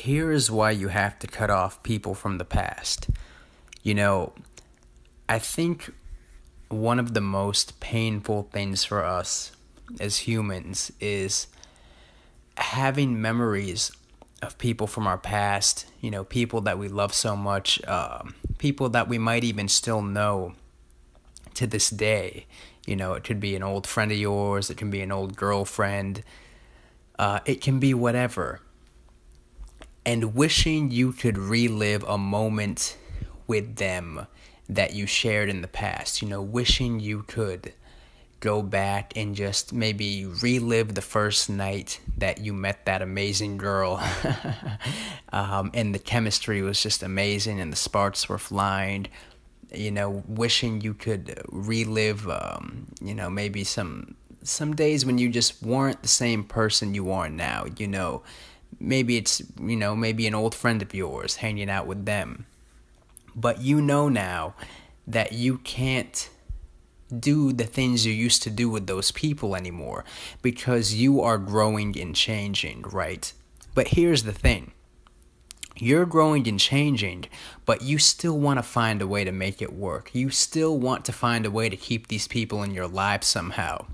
here is why you have to cut off people from the past. You know, I think one of the most painful things for us as humans is having memories of people from our past, you know, people that we love so much, uh, people that we might even still know to this day. You know, it could be an old friend of yours, it can be an old girlfriend, uh, it can be whatever and wishing you could relive a moment with them that you shared in the past. You know, wishing you could go back and just maybe relive the first night that you met that amazing girl. um, and the chemistry was just amazing, and the sparks were flying. You know, wishing you could relive, um, you know, maybe some some days when you just weren't the same person you are now. You know, maybe it's, you know, maybe an old friend of yours hanging out with them. But you know now that you can't do the things you used to do with those people anymore because you are growing and changing, right? But here's the thing you're growing and changing, but you still want to find a way to make it work. You still want to find a way to keep these people in your life somehow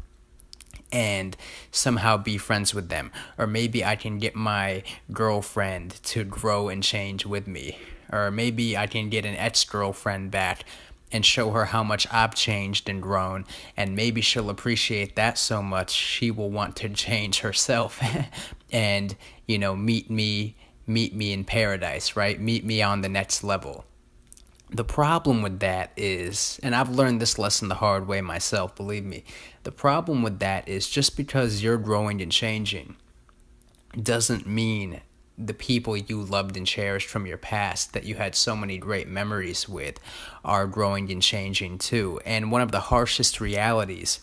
and somehow be friends with them. Or maybe I can get my girlfriend to grow and change with me. Or maybe I can get an ex girlfriend back and show her how much I've changed and grown. And maybe she'll appreciate that so much she will want to change herself and, you know, meet me, meet me in paradise, right? Meet me on the next level. The problem with that is, and I've learned this lesson the hard way myself, believe me. The problem with that is just because you're growing and changing doesn't mean the people you loved and cherished from your past that you had so many great memories with are growing and changing too. And one of the harshest realities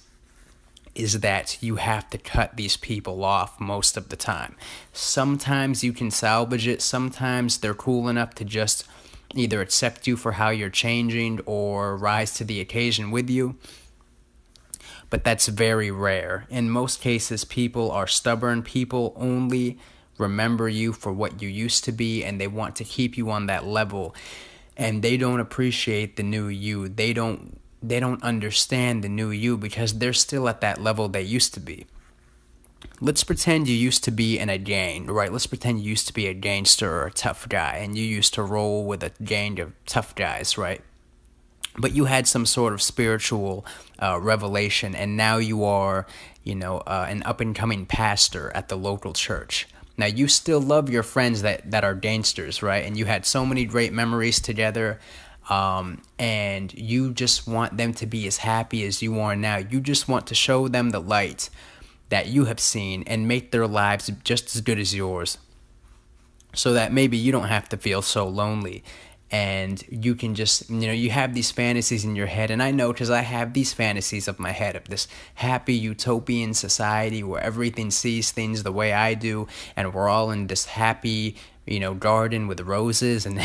is that you have to cut these people off most of the time. Sometimes you can salvage it, sometimes they're cool enough to just either accept you for how you're changing or rise to the occasion with you. But that's very rare. In most cases, people are stubborn. People only remember you for what you used to be and they want to keep you on that level. And they don't appreciate the new you. They don't they don't understand the new you because they're still at that level they used to be let's pretend you used to be in a gang, right? Let's pretend you used to be a gangster or a tough guy and you used to roll with a gang of tough guys, right? But you had some sort of spiritual uh, revelation and now you are, you know, uh, an up and coming pastor at the local church. Now you still love your friends that, that are gangsters, right? And you had so many great memories together um, and you just want them to be as happy as you are now. You just want to show them the light that you have seen and make their lives just as good as yours so that maybe you don't have to feel so lonely and you can just you know you have these fantasies in your head and i know because i have these fantasies of my head of this happy utopian society where everything sees things the way i do and we're all in this happy you know garden with roses and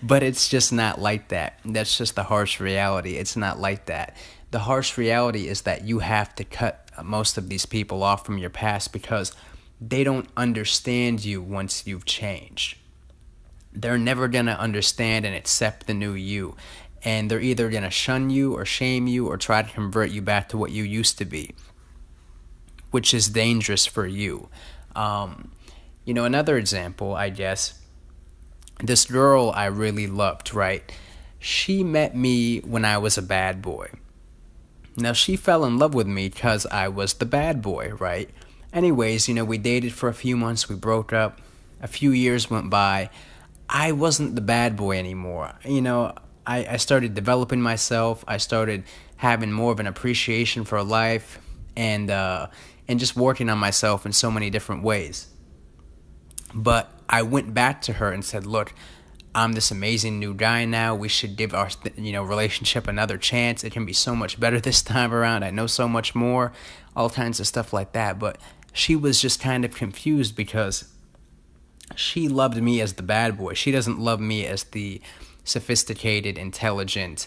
but it's just not like that that's just the harsh reality it's not like that the harsh reality is that you have to cut most of these people off from your past because they don't understand you once you've changed. They're never going to understand and accept the new you. And they're either going to shun you or shame you or try to convert you back to what you used to be, which is dangerous for you. Um, you know, another example, I guess, this girl I really loved, right? She met me when I was a bad boy. Now, she fell in love with me because I was the bad boy, right? Anyways, you know, we dated for a few months, we broke up, a few years went by. I wasn't the bad boy anymore. You know, I, I started developing myself, I started having more of an appreciation for life and uh, and just working on myself in so many different ways. But I went back to her and said, "Look, I'm this amazing new guy now. We should give our you know relationship another chance. It can be so much better this time around. I know so much more, all kinds of stuff like that. But she was just kind of confused because she loved me as the bad boy. She doesn't love me as the sophisticated, intelligent,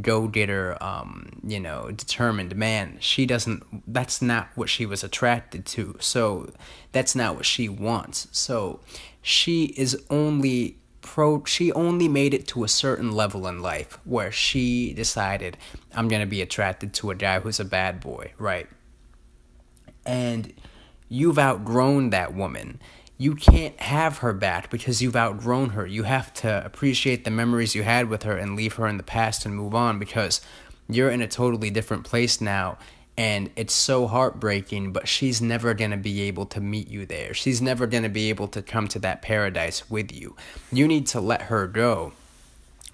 go getter, um, you know, determined man. She doesn't, that's not what she was attracted to. So that's not what she wants. So she is only pro she only made it to a certain level in life where she decided I'm going to be attracted to a guy who's a bad boy, right? And you've outgrown that woman. You can't have her back because you've outgrown her. You have to appreciate the memories you had with her and leave her in the past and move on because you're in a totally different place now and it's so heartbreaking but she's never going to be able to meet you there she's never going to be able to come to that paradise with you you need to let her go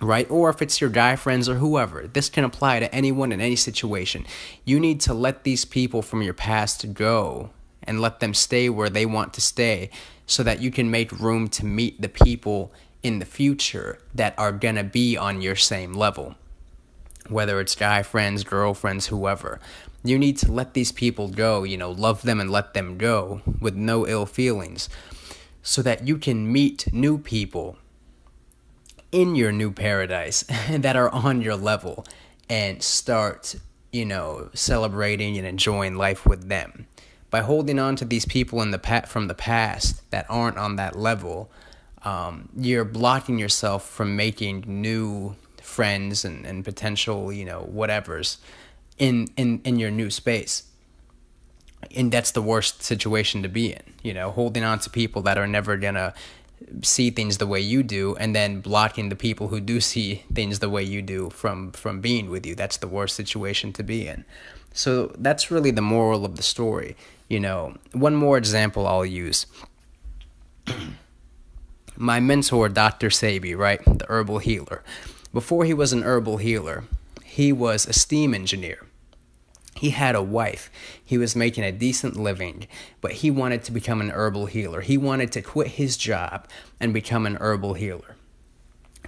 right or if it's your guy friends or whoever this can apply to anyone in any situation you need to let these people from your past go and let them stay where they want to stay so that you can make room to meet the people in the future that are going to be on your same level whether it's guy friends, girlfriends, whoever. You need to let these people go, you know, love them and let them go with no ill feelings so that you can meet new people in your new paradise that are on your level and start, you know, celebrating and enjoying life with them. By holding on to these people in the from the past that aren't on that level, um, you're blocking yourself from making new friends and, and potential, you know, whatevers in, in, in your new space. And that's the worst situation to be in, you know, holding on to people that are never going to see things the way you do and then blocking the people who do see things the way you do from from being with you that's the worst situation to be in so that's really the moral of the story you know one more example i'll use my mentor dr sabi right the herbal healer before he was an herbal healer, he was a steam engineer. He had a wife. He was making a decent living, but he wanted to become an herbal healer. He wanted to quit his job and become an herbal healer.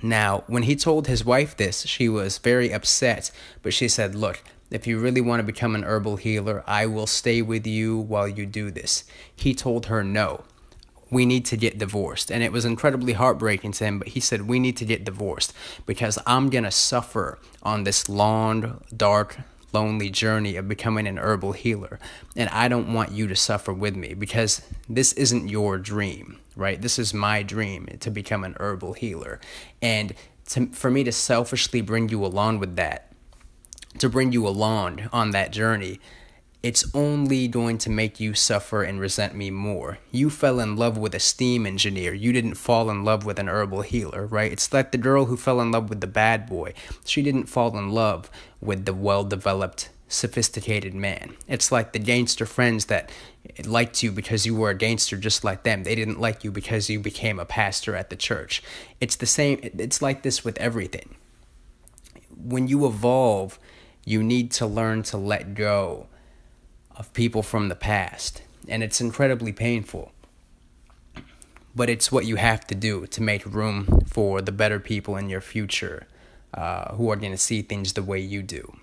Now, when he told his wife this, she was very upset, but she said, Look, if you really want to become an herbal healer, I will stay with you while you do this. He told her no we need to get divorced. And it was incredibly heartbreaking to him, but he said, we need to get divorced because I'm going to suffer on this long, dark, lonely journey of becoming an herbal healer. And I don't want you to suffer with me because this isn't your dream, right? This is my dream to become an herbal healer. And to, for me to selfishly bring you along with that, to bring you along on that journey, it's only going to make you suffer and resent me more. You fell in love with a steam engineer. You didn't fall in love with an herbal healer, right? It's like the girl who fell in love with the bad boy. She didn't fall in love with the well developed, sophisticated man. It's like the gangster friends that liked you because you were a gangster just like them. They didn't like you because you became a pastor at the church. It's the same, it's like this with everything. When you evolve, you need to learn to let go of people from the past. And it's incredibly painful. But it's what you have to do to make room for the better people in your future uh, who are going to see things the way you do.